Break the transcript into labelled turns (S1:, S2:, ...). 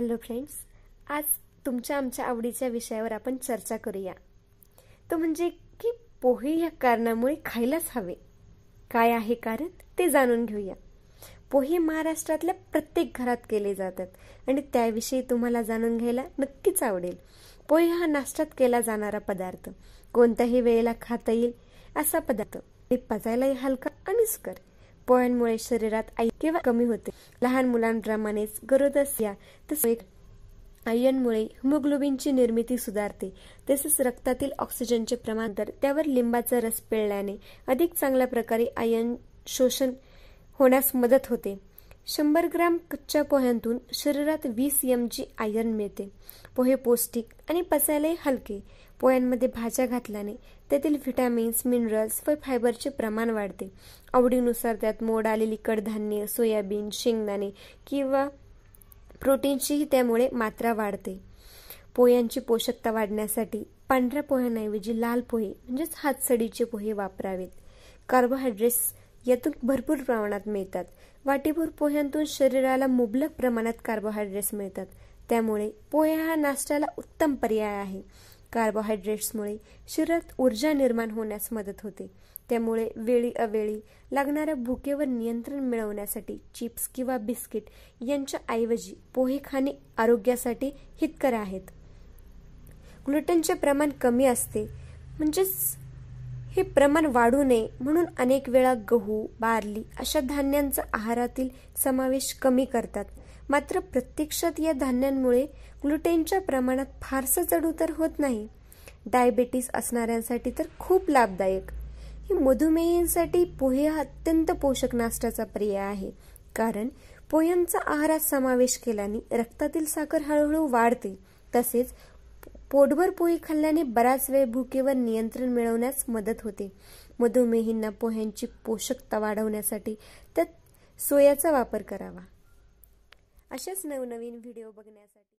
S1: hello friends आज तुमच्या आमच्या आवडीच्या विषयावर आपण चर्चा करूया तो म्हणजे की पोहे या कारणामुळे खायलाच हवे काय आहे कारण ते जाणून घेऊया पोहे महाराष्ट्रातल्या प्रत्येक घरात केले जातात आणि त्याविषयी तुम्हाला जाणून घ्यायला नक्कीच आवडेल पोहे हा नाश्त्यात केला जाणारा पदार्थ कोणत्याही वेळेला खाता येईल असा पदार्थ ते पचायलाही हलका आणि पोळ्यांमुळे शरीरात आई किंवा कमी होते लहान मुलांप्रमाणेच गरोदस्या तसेच आयनमुळे हिमोग्लोबिनची निर्मिती सुधारते तसेच रक्तातील ऑक्सिजनचे प्रमाण तर त्यावर लिंबाचा रस पिळल्याने अधिक चांगल्या प्रकारे आयन शोषण होण्यास मदत होते शंभर ग्रॅम कच्च्या पोह्यांतून शरीरात वीस एम जी आयर्न मिळते पोहे पौष्टिक आणि पचायलाही हलके पोह्यांमध्ये भाज्या घातल्याने त्यातील व्हिटॅमिन्स मिनरल्स व फायबरचे प्रमाण वाढते आवडीनुसार त्यात मोड आलेली कडधान्य सोयाबीन शेंगदाणे किंवा प्रोटीनचीही त्यामुळे मात्रा वाढते पोह्यांची पोषकता वाढण्यासाठी पांढऱ्या पोह्यांऐवजी लाल पोहे म्हणजेच हातसडीचे पोहे वापरावेत कार्बोहायड्रेट्स यातून भरपूर प्रमाणात मिळतात वाटीभर पोह्यांतून शरीराला मुबलक प्रमाणात कार्बोहायड्रेट्स मिळतात त्यामुळे पोहे हा नाश्त्याला उत्तम पर्याय आहे कार्बोहायड्रेट्समुळे शरीरात ऊर्जा निर्माण होण्यास मदत होते त्यामुळे वेळी अवेळी लागणाऱ्या भुकेवर नियंत्रण मिळवण्यासाठी चिप्स किंवा बिस्किट यांच्या ऐवजी पोहे खाणे आरोग्यासाठी हितकर आहेत ग्लुटनचे प्रमाण कमी असते म्हणजेच हे प्रमाण वाढू नये म्हणून अनेक वेळा गहू बार्ली अशा धान्यांचा आहारातील समावेश कमी करतात मात्र प्रत्यक्षात या धान्यांमुळे ग्लुटेनच्या प्रमाणात फारसं उतर होत नाही डायबेटीस असणाऱ्यांसाठी तर खूप लाभदायक हे मधुमेहींसाठी पोहे हा अत्यंत पोषक नाष्टाचा पर्याय आहे कारण पोह्यांचा आहारात समावेश केल्याने रक्तातील साखर हळूहळू वाढते तसेच पोटभर पोळी खाल्ल्याने बराच वेळ भूकेवर नियंत्रण मिळवण्यास मदत होते मधुमेहींना पोह्यांची पोषकता वाढवण्यासाठी त्यात सोयाचा वापर करावा अशाच नवनवीन व्हिडिओ बघण्यासाठी